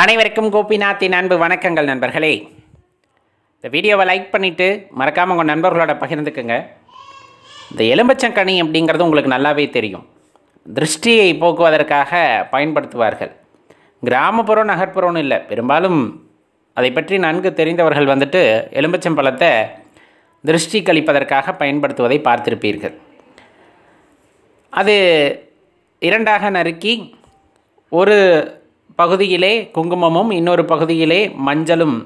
அனைவருக்கும் கோபிநாத்தின் அன்பு வணக்கங்கள் நண்பர்களே இந்த வீடியோவை லைக் பண்ணிவிட்டு மறக்காமல் உங்கள் நண்பர்களோட பகிர்ந்துக்குங்க இந்த எலும்பச்சங்கனி அப்படிங்கிறது உங்களுக்கு நல்லாவே தெரியும் திருஷ்டியை போக்குவதற்காக பயன்படுத்துவார்கள் கிராமப்புறம் நகர்ப்புறம்னு இல்லை பெரும்பாலும் அதை பற்றி நன்கு தெரிந்தவர்கள் வந்துட்டு எலும்பச்சம்பழத்தை திருஷ்டி கழிப்பதற்காக பயன்படுத்துவதை பார்த்திருப்பீர்கள் அது இரண்டாக நறுக்கி ஒரு பகுதியிலே குங்குமமும் இன்னொரு பகுதியிலே மஞ்சளும்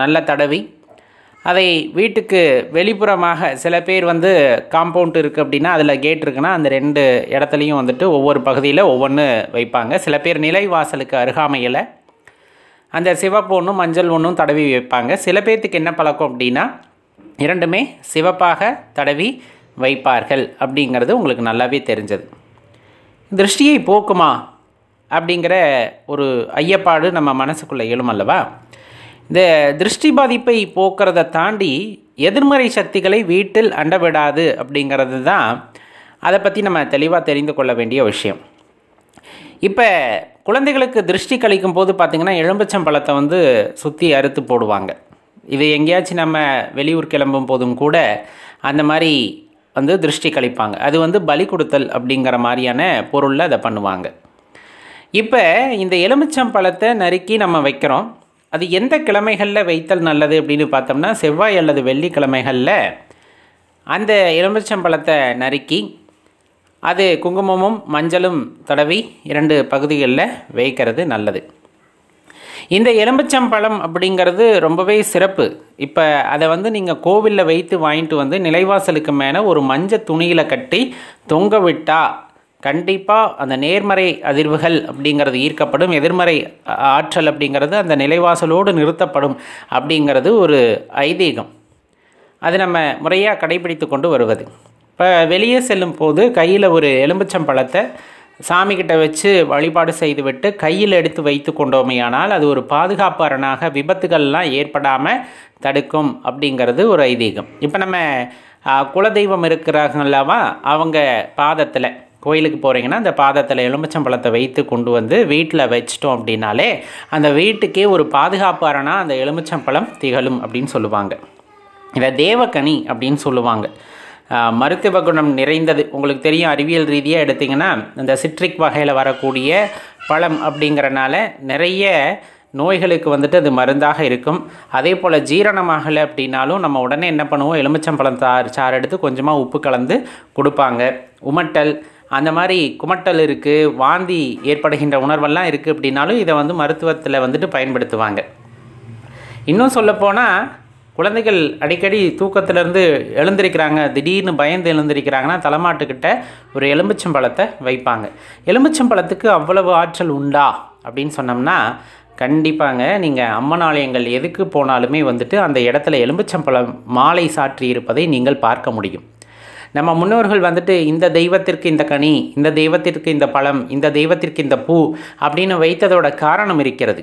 நல்ல தடவி அதை வீட்டுக்கு வெளிப்புறமாக சில பேர் வந்து காம்பவுண்ட் இருக்குது அப்படின்னா அதில் கேட் இருக்குன்னா அந்த ரெண்டு இடத்துலையும் வந்துட்டு ஒவ்வொரு பகுதியில் ஒவ்வொன்று வைப்பாங்க சில பேர் நிலை வாசலுக்கு அருகாமையில் அந்த சிவப்பு ஒன்றும் மஞ்சள் ஒன்றும் தடவி வைப்பாங்க சில பேர்த்துக்கு என்ன பழக்கம் அப்படின்னா இரண்டுமே சிவப்பாக தடவி வைப்பார்கள் அப்படிங்கிறது உங்களுக்கு நல்லாவே தெரிஞ்சது திருஷ்டியை போக்குமா அப்படிங்கிற ஒரு ஐயப்பாடு நம்ம மனசுக்குள்ளே எழும் அல்லவா இந்த திருஷ்டி பாதிப்பை போக்குறதை தாண்டி எதிர்மறை சக்திகளை வீட்டில் அண்டவிடாது அப்படிங்கிறது தான் அதை பற்றி நம்ம தெளிவாக தெரிந்து கொள்ள வேண்டிய விஷயம் இப்போ குழந்தைகளுக்கு திருஷ்டி கழிக்கும் போது பார்த்திங்கன்னா எலும்பச்சம்பழத்தை வந்து சுற்றி அறுத்து போடுவாங்க இது எங்கேயாச்சும் நம்ம வெளியூர் கிளம்பும் போதும் கூட அந்த மாதிரி வந்து திருஷ்டி கழிப்பாங்க அது வந்து பலி கொடுத்தல் அப்படிங்கிற மாதிரியான பொருளில் அதை பண்ணுவாங்க இப்போ இந்த எலுமிச்சம் பழத்தை நறுக்கி நம்ம வைக்கிறோம் அது எந்த கிழமைகளில் வைத்தல் நல்லது அப்படின்னு பார்த்தோம்னா செவ்வாய் அல்லது வெள்ளிக்கிழமைகளில் அந்த எலுமிச்சம்பழத்தை நறுக்கி அது குங்குமமும் மஞ்சளும் தடவி இரண்டு பகுதிகளில் வைக்கிறது நல்லது இந்த எலும்பிச்சம்பழம் அப்படிங்கிறது ரொம்பவே சிறப்பு இப்போ அதை வந்து நீங்கள் கோவிலில் வைத்து வாங்கிட்டு வந்து நிலைவாசலுக்கு மேலே ஒரு மஞ்சள் துணியில் கட்டி தொங்க விட்டா கண்டிப்பாக அந்த நேர்மறை அதிர்வுகள் அப்படிங்கிறது ஈர்க்கப்படும் எதிர்மறை ஆற்றல் அப்படிங்கிறது அந்த நிலைவாசலோடு நிறுத்தப்படும் அப்படிங்கிறது ஒரு ஐதீகம் அது நம்ம முறையாக கடைபிடித்து கொண்டு வருவது இப்போ வெளியே செல்லும் போது கையில் ஒரு எலும்புச்சம்பழத்தை சாமிக்கிட்ட வச்சு வழிபாடு செய்துவிட்டு கையில் எடுத்து வைத்து கொண்டோமையானால் அது ஒரு பாதுகாப்பு அரணாக விபத்துகள்லாம் ஏற்படாமல் தடுக்கும் அப்படிங்கிறது ஒரு ஐதீகம் இப்போ நம்ம குலதெய்வம் இருக்கிறாங்கல்லவா அவங்க பாதத்தில் கோயிலுக்கு போகிறீங்கன்னா அந்த பாதத்தில் எலுமிச்சம்பழத்தை வைத்து கொண்டு வந்து வீட்டில் வச்சிட்டோம் அப்படின்னாலே அந்த வீட்டுக்கே ஒரு பாதுகாப்பாரனாக அந்த எலுமிச்சம்பழம் திகழும் அப்படின்னு சொல்லுவாங்க இதை தேவக்கனி அப்படின்னு சொல்லுவாங்க மருத்துவ குணம் நிறைந்தது உங்களுக்கு தெரியும் அறிவியல் ரீதியாக எடுத்திங்கன்னா இந்த சிட்ரிக் வகையில் வரக்கூடிய பழம் அப்படிங்கிறனால நிறைய நோய்களுக்கு வந்துட்டு அது மருந்தாக இருக்கும் அதே போல் ஜீரணமாகலை அப்படின்னாலும் நம்ம உடனே என்ன பண்ணுவோம் எலுமிச்சம்பழம் சாறு சாறு எடுத்து கொஞ்சமாக உப்பு கலந்து கொடுப்பாங்க உமட்டல் அந்த மாதிரி குமட்டல் இருக்குது வாந்தி ஏற்படுகின்ற உணர்வெல்லாம் இருக்குது அப்படின்னாலும் இதை வந்து மருத்துவத்தில் வந்துட்டு பயன்படுத்துவாங்க இன்னும் சொல்லப்போனால் குழந்தைகள் அடிக்கடி தூக்கத்திலேருந்து எழுந்திருக்கிறாங்க திடீர்னு பயந்து எழுந்திருக்கிறாங்கன்னா தலைமாட்டுக்கிட்ட ஒரு எலும்பிச்சம்பழத்தை வைப்பாங்க எலும்பிச்சம்பழத்துக்கு அவ்வளவு ஆற்றல் உண்டா அப்படின்னு சொன்னோம்னா கண்டிப்பாங்க நீங்கள் அம்மன் ஆலயங்கள் எதுக்கு போனாலுமே வந்துட்டு அந்த இடத்துல எலும்பிச்சம்பழம் மாலை சாற்றி இருப்பதை நீங்கள் பார்க்க முடியும் நம்ம முன்னோர்கள் வந்துட்டு இந்த தெய்வத்திற்கு இந்த கனி இந்த தெய்வத்திற்கு இந்த பழம் இந்த தெய்வத்திற்கு இந்த பூ அப்படின்னு வைத்ததோட காரணம் இருக்கிறது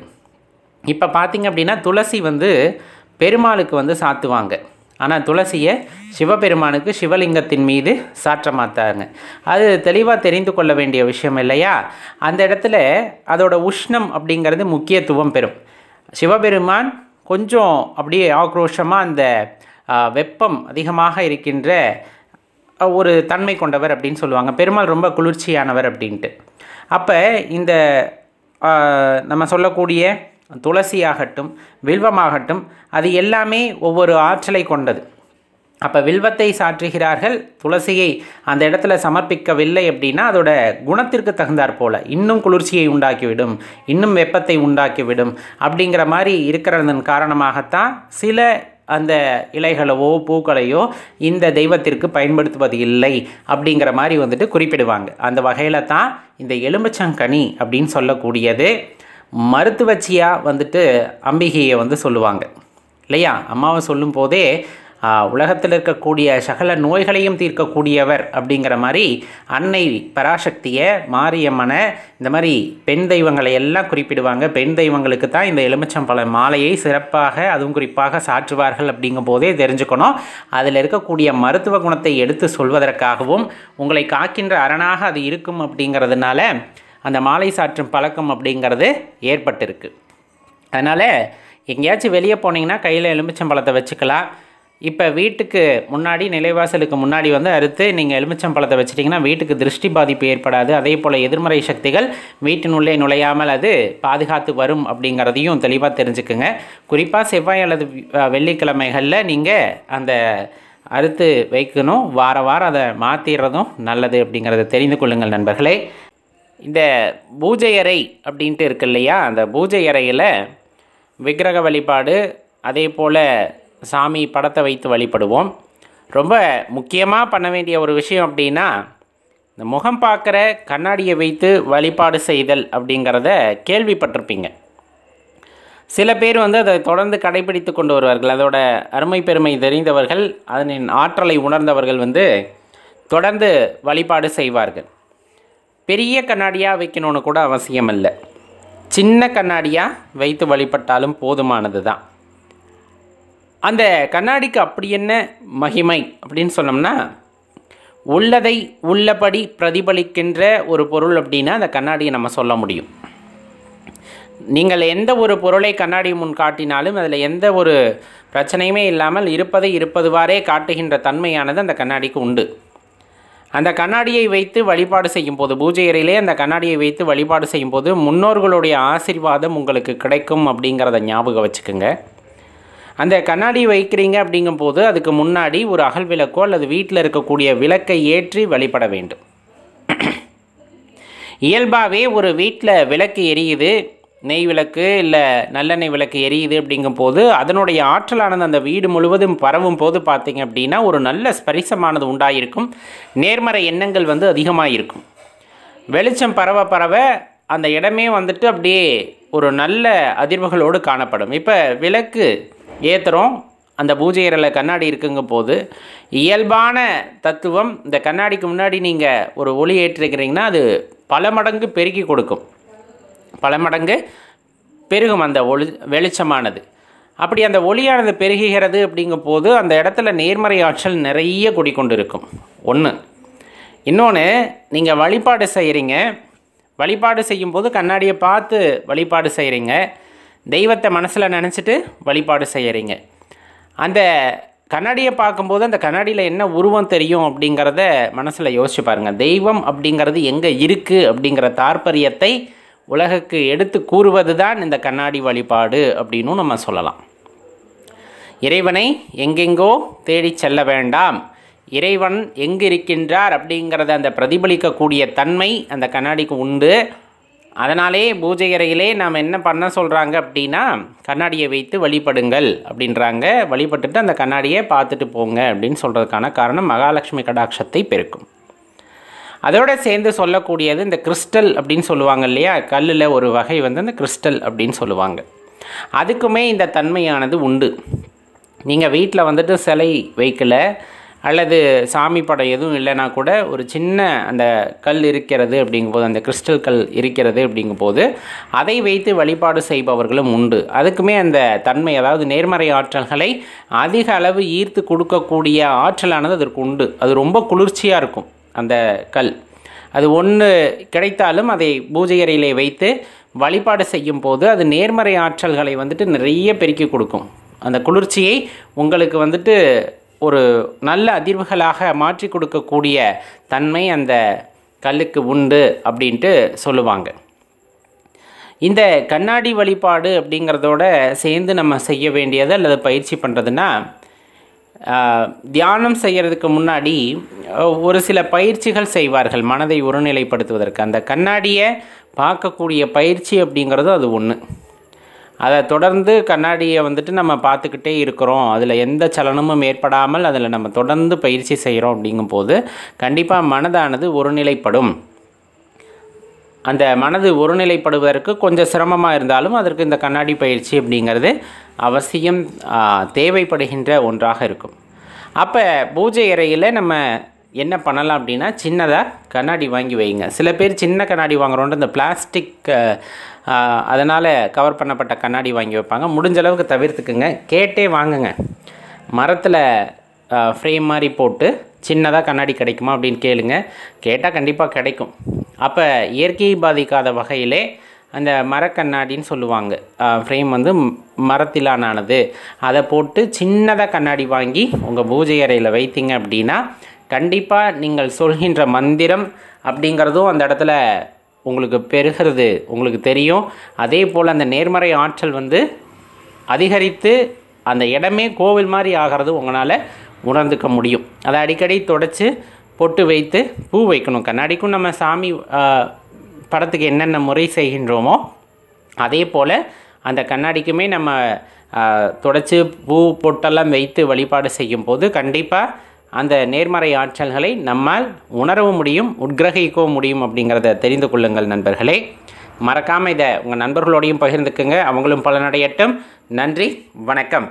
இப்போ பார்த்திங்க அப்படின்னா துளசி வந்து பெருமாளுக்கு வந்து சாத்துவாங்க ஆனால் துளசியை சிவபெருமானுக்கு சிவலிங்கத்தின் மீது சாற்ற மாத்தாங்க அது தெளிவாக தெரிந்து கொள்ள வேண்டிய விஷயம் இல்லையா அந்த இடத்துல அதோட உஷ்ணம் அப்படிங்கிறது முக்கியத்துவம் பெறும் சிவபெருமான் கொஞ்சம் அப்படியே ஆக்ரோஷமாக அந்த வெப்பம் அதிகமாக இருக்கின்ற ஒரு தன்மை கொண்டவர் அப்படின்னு சொல்லுவாங்க பெருமாள் ரொம்ப குளிர்ச்சியானவர் அப்படின்ட்டு அப்போ இந்த நம்ம சொல்லக்கூடிய துளசி ஆகட்டும் வில்வமாகட்டும் அது எல்லாமே ஒவ்வொரு ஆற்றலை கொண்டது அப்போ வில்வத்தை சாற்றுகிறார்கள் துளசியை அந்த இடத்துல சமர்ப்பிக்கவில்லை அப்படின்னா அதோட குணத்திற்கு தகுந்தாற் போல் இன்னும் குளிர்ச்சியை உண்டாக்கிவிடும் இன்னும் வெப்பத்தை உண்டாக்கிவிடும் அப்படிங்கிற மாதிரி இருக்கிறதன் காரணமாகத்தான் சில அந்த இலைகளவோ பூக்களையோ இந்த தெய்வத்திற்கு பயன்படுத்துவது இல்லை அப்படிங்கிற மாதிரி வந்துட்டு குறிப்பிடுவாங்க அந்த வகையில் தான் இந்த எலும்புச்சங்கனி அப்படின்னு சொல்லக்கூடியது மருத்துவச்சியாக வந்துட்டு அம்பிகையை வந்து சொல்லுவாங்க இல்லையா அம்மாவை சொல்லும் போதே உலகத்தில் இருக்கக்கூடிய சகல நோய்களையும் தீர்க்கக்கூடியவர் அப்படிங்கிற மாதிரி அன்னை பராசக்தியை மாரியம்மனை இந்த மாதிரி பெண் தெய்வங்களை எல்லாம் குறிப்பிடுவாங்க பெண் தெய்வங்களுக்கு தான் இந்த எலுமிச்சம்பழ மாலையை சிறப்பாக அதுவும் குறிப்பாக சாற்றுவார்கள் அப்படிங்கும் போதே தெரிஞ்சுக்கணும் அதில் இருக்கக்கூடிய மருத்துவ குணத்தை எடுத்து சொல்வதற்காகவும் உங்களை காக்கின்ற அரணாக அது இருக்கும் அப்படிங்கிறதுனால அந்த மாலை சாற்றும் பழக்கம் அப்படிங்கிறது ஏற்பட்டிருக்கு அதனால் எங்கேயாச்சும் வெளியே போனீங்கன்னா கையில் எலுமிச்சம்பழத்தை வச்சுக்கலாம் இப்போ வீட்டுக்கு முன்னாடி நிலைவாசலுக்கு முன்னாடி வந்து அறுத்து நீங்கள் எலுமிச்சம்பழத்தை வச்சிட்டிங்கன்னா வீட்டுக்கு திருஷ்டி பாதிப்பு ஏற்படாது அதே போல் எதிர்மறை சக்திகள் வீட்டினுள்ளே நுழையாமல் அது பாதுகாத்து வரும் அப்படிங்கிறதையும் தெளிவாக தெரிஞ்சுக்குங்க குறிப்பாக செவ்வாய் அல்லது வெள்ளிக்கிழமைகளில் நீங்கள் அந்த அறுத்து வைக்கணும் வார வாரம் அதை மாற்றிடுறதும் நல்லது அப்படிங்கிறத தெரிந்து கொள்ளுங்கள் நண்பர்களே இந்த பூஜை அறை அப்படின்ட்டு இருக்கு இல்லையா அந்த பூஜை அறையில் விக்கிரக வழிபாடு அதே போல் சாமி படத்தை வைத்து வழிபடுவோம் ரொம்ப முக்கியமாக பண்ண வேண்டிய ஒரு விஷயம் அப்படின்னா இந்த முகம் பார்க்குற கண்ணாடியை வைத்து வழிபாடு செய்தல் அப்படிங்கிறத கேள்விப்பட்டிருப்பீங்க சில பேர் வந்து அதை தொடர்ந்து கடைபிடித்து கொண்டு வருவார்கள் அதோட அருமை பெருமை தெரிந்தவர்கள் அதனின் ஆற்றலை உணர்ந்தவர்கள் வந்து தொடர்ந்து வழிபாடு செய்வார்கள் பெரிய கண்ணாடியாக வைக்கணும்னு கூட அவசியம் இல்லை சின்ன கண்ணாடியாக வைத்து வழிபட்டாலும் போதுமானது தான் அந்த கண்ணாடிக்கு அப்படி என்ன மகிமை அப்படின்னு சொன்னோம்னா உள்ளதை உள்ளபடி பிரதிபலிக்கின்ற ஒரு பொருள் அப்படின்னா அந்த கண்ணாடியை நம்ம சொல்ல முடியும் நீங்கள் எந்த ஒரு பொருளை கண்ணாடி முன் காட்டினாலும் அதில் எந்த ஒரு பிரச்சனையுமே இல்லாமல் இருப்பதை இருப்பதுவாறே காட்டுகின்ற தன்மையானது அந்த கண்ணாடிக்கு உண்டு அந்த கண்ணாடியை வைத்து வழிபாடு செய்யும் போது பூஜை அறையிலே அந்த கண்ணாடியை வைத்து வழிபாடு செய்யும் போது முன்னோர்களுடைய ஆசிர்வாதம் உங்களுக்கு கிடைக்கும் அப்படிங்கிறத ஞாபகம் வச்சுக்கோங்க அந்த கண்ணாடி வைக்கிறீங்க அப்படிங்கும் போது அதுக்கு முன்னாடி ஒரு அகல் விளக்கோ அல்லது வீட்டில் இருக்கக்கூடிய விளக்கை ஏற்றி வழிபட வேண்டும் இயல்பாகவே ஒரு வீட்டில் விளக்கு எரியுது நெய் விளக்கு இல்லை நல்லெண்ணெய் விளக்கு எரியுது அப்படிங்கும் போது அதனுடைய ஆற்றலானது அந்த வீடு முழுவதும் பரவும் போது பார்த்திங்க அப்படின்னா ஒரு நல்ல ஸ்பரிசமானது உண்டாயிருக்கும் நேர்மறை எண்ணங்கள் வந்து அதிகமாக இருக்கும் வெளிச்சம் பரவ பரவ அந்த இடமே வந்துட்டு அப்படியே ஒரு நல்ல அதிர்வுகளோடு காணப்படும் இப்போ விளக்கு ஏற்றுறோம் அந்த பூஜை அறையில் கண்ணாடி இருக்குங்க போது இயல்பான தத்துவம் இந்த கண்ணாடிக்கு முன்னாடி நீங்கள் ஒரு ஒளி ஏற்றிருக்கிறீங்கன்னா அது பல மடங்கு பெருக்கி கொடுக்கும் பல மடங்கு பெருகும் அந்த ஒளி வெளிச்சமானது அப்படி அந்த ஒளியானது பெருகுகிறது அப்படிங்கும் போது அந்த இடத்துல நேர்மறை ஆற்றல் நிறைய குடிக்கொண்டு இருக்கும் ஒன்று இன்னொன்று நீங்கள் வழிபாடு செய்கிறீங்க வழிபாடு செய்யும்போது கண்ணாடியை பார்த்து வழிபாடு செய்கிறீங்க தெய்வத்தை மனசில் நினச்சிட்டு வழிபாடு செய்கிறீங்க அந்த கண்ணாடியை பார்க்கும்போது அந்த கண்ணாடியில் என்ன உருவம் தெரியும் அப்படிங்கிறத மனசில் யோசிச்சு பாருங்கள் தெய்வம் அப்படிங்கிறது எங்கே இருக்குது அப்படிங்கிற தாற்பரியத்தை உலகுக்கு எடுத்து கூறுவது தான் இந்த கண்ணாடி வழிபாடு அப்படின்னு நம்ம சொல்லலாம் இறைவனை எங்கெங்கோ தேடி செல்ல வேண்டாம் இறைவன் இருக்கின்றார் அப்படிங்கிறத அந்த பிரதிபலிக்கக்கூடிய தன்மை அந்த கண்ணாடிக்கு உண்டு அதனாலே பூஜை அறையிலே நாம் என்ன பண்ண சொல்கிறாங்க அப்படின்னா கண்ணாடியை வைத்து வழிபடுங்கள் அப்படின்றாங்க வழிபட்டுட்டு அந்த கண்ணாடியை பார்த்துட்டு போங்க அப்படின்னு சொல்கிறதுக்கான காரணம் மகாலட்சுமி கடாட்சத்தை பெருக்கும் அதோடு சேர்ந்து சொல்லக்கூடியது இந்த கிறிஸ்டல் அப்படின்னு சொல்லுவாங்க இல்லையா கல்லில் ஒரு வகை வந்து அந்த கிறிஸ்டல் அப்படின்னு சொல்லுவாங்க அதுக்குமே இந்த தன்மையானது உண்டு நீங்கள் வீட்டில் வந்துட்டு சிலை வைக்கலை அல்லது சாமி படம் எதுவும் இல்லைனா கூட ஒரு சின்ன அந்த கல் இருக்கிறது அப்படிங்கும்போது அந்த கிறிஸ்டல் கல் இருக்கிறது அப்படிங்கும்போது அதை வைத்து வழிபாடு செய்பவர்களும் உண்டு அதுக்குமே அந்த தன்மை அதாவது நேர்மறை ஆற்றல்களை அதிக அளவு ஈர்த்து கொடுக்கக்கூடிய ஆற்றலானது அதற்கு உண்டு அது ரொம்ப குளிர்ச்சியாக இருக்கும் அந்த கல் அது ஒன்று கிடைத்தாலும் அதை பூஜை அறையிலே வைத்து வழிபாடு செய்யும் போது அது நேர்மறை ஆற்றல்களை வந்துட்டு நிறைய பெருக்கி கொடுக்கும் அந்த குளிர்ச்சியை உங்களுக்கு வந்துட்டு ஒரு நல்ல அதிர்வுகளாக மாற்றி கொடுக்கக்கூடிய தன்மை அந்த கல்லுக்கு உண்டு அப்படின்ட்டு சொல்லுவாங்க இந்த கண்ணாடி வழிபாடு அப்படிங்கிறதோட சேர்ந்து நம்ம செய்ய வேண்டியது அல்லது பயிற்சி பண்ணுறதுன்னா தியானம் செய்கிறதுக்கு முன்னாடி ஒரு சில பயிற்சிகள் செய்வார்கள் மனதை ஒருநிலைப்படுத்துவதற்கு அந்த கண்ணாடியை பார்க்கக்கூடிய பயிற்சி அப்படிங்கிறது அது ஒன்று அதை தொடர்ந்து கண்ணாடியை வந்துட்டு நம்ம பார்த்துக்கிட்டே இருக்கிறோம் அதில் எந்த சலனமும் ஏற்படாமல் அதில் நம்ம தொடர்ந்து பயிற்சி செய்கிறோம் அப்படிங்கும்போது கண்டிப்பாக மனதானது ஒருநிலைப்படும் அந்த மனது ஒருநிலைப்படுவதற்கு கொஞ்சம் சிரமமாக இருந்தாலும் அதற்கு இந்த கண்ணாடி பயிற்சி அப்படிங்கிறது அவசியம் தேவைப்படுகின்ற ஒன்றாக இருக்கும் அப்போ பூஜை அறையில் நம்ம என்ன பண்ணலாம் அப்படின்னா சின்னதாக கண்ணாடி வாங்கி வைங்க சில பேர் சின்ன கண்ணாடி வாங்குறோன்ட்டு இந்த பிளாஸ்டிக் அதனால் கவர் பண்ணப்பட்ட கண்ணாடி வாங்கி வைப்பாங்க முடிஞ்ச அளவுக்கு தவிர்த்துக்குங்க கேட்டே வாங்குங்க மரத்தில் ஃப்ரேம் மாதிரி போட்டு சின்னதாக கண்ணாடி கிடைக்குமா அப்படின்னு கேளுங்க கேட்டால் கண்டிப்பாக கிடைக்கும் அப்போ இயற்கையை பாதிக்காத வகையிலே அந்த மரக்கண்ணாடின்னு சொல்லுவாங்க ஃப்ரேம் வந்து மரத்திலானது அதை போட்டு சின்னதாக கண்ணாடி வாங்கி உங்கள் பூஜை அறையில் வைத்தீங்க அப்படின்னா கண்டிப்பாக நீங்கள் சொல்கின்ற மந்திரம் அப்படிங்கிறதும் அந்த இடத்துல உங்களுக்கு பெருகிறது உங்களுக்கு தெரியும் அதே போல் அந்த நேர்மறை ஆற்றல் வந்து அதிகரித்து அந்த இடமே கோவில் மாதிரி ஆகிறது உங்களால் உணர்ந்துக்க முடியும் அதை அடிக்கடி தொடச்சி பொட்டு வைத்து பூ வைக்கணும் கண்ணாடிக்கும் நம்ம சாமி படத்துக்கு என்னென்ன முறை செய்கின்றோமோ அதே போல் அந்த கண்ணாடிக்குமே நம்ம தொடச்சி பூ பொட்டெல்லாம் வைத்து வழிபாடு செய்யும் போது கண்டிப்பாக அந்த நேர்மறை ஆற்றல்களை நம்மால் உணரவும் முடியும் உட்கிரகிக்கவும் முடியும் அப்படிங்கிறத தெரிந்து கொள்ளுங்கள் நண்பர்களே மறக்காமல் இதை உங்கள் நண்பர்களோடையும் பகிர்ந்துக்குங்க அவங்களும் பலனடையட்டும் நன்றி வணக்கம்